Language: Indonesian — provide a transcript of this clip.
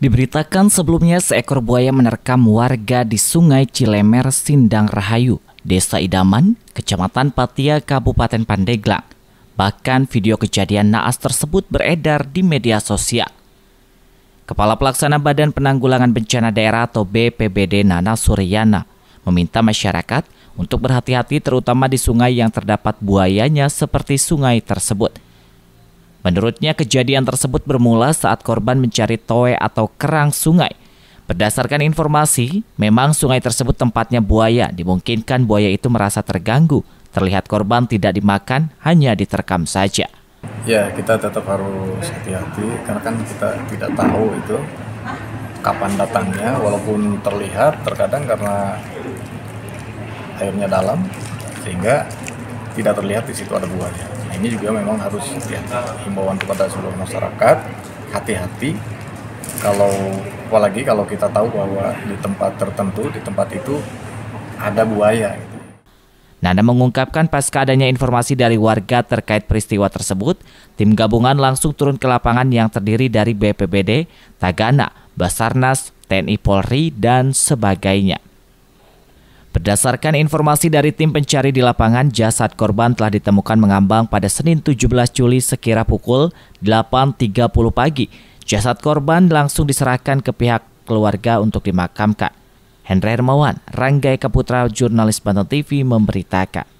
Diberitakan sebelumnya seekor buaya menerkam warga di Sungai Cilemer, Sindang Rahayu, Desa Idaman, Kecamatan Patia, Kabupaten Pandeglang. Bahkan video kejadian naas tersebut beredar di media sosial. Kepala Pelaksana Badan Penanggulangan Bencana Daerah atau BPBD Nana Suryana meminta masyarakat untuk berhati-hati terutama di sungai yang terdapat buayanya seperti sungai tersebut. Menurutnya kejadian tersebut bermula saat korban mencari toe atau kerang sungai. Berdasarkan informasi, memang sungai tersebut tempatnya buaya. Dimungkinkan buaya itu merasa terganggu. Terlihat korban tidak dimakan, hanya diterkam saja. Ya, kita tetap harus hati-hati karena kan kita tidak tahu itu kapan datangnya walaupun terlihat terkadang karena airnya dalam sehingga tidak terlihat di situ ada buahnya. Nah ini juga memang harus ya himbauan kepada seluruh masyarakat hati-hati kalau apalagi kalau kita tahu bahwa di tempat tertentu di tempat itu ada buaya. Gitu. Nana mengungkapkan pas adanya informasi dari warga terkait peristiwa tersebut, tim gabungan langsung turun ke lapangan yang terdiri dari BPBD, Tagana, Basarnas, TNI Polri, dan sebagainya. Berdasarkan informasi dari tim pencari di lapangan, jasad korban telah ditemukan mengambang pada Senin 17 Juli sekira pukul 8.30 pagi. Jasad korban langsung diserahkan ke pihak keluarga untuk dimakamkan. Hendra Hermawan, Ranggai Kaputra, jurnalis Banten TV memberitakan.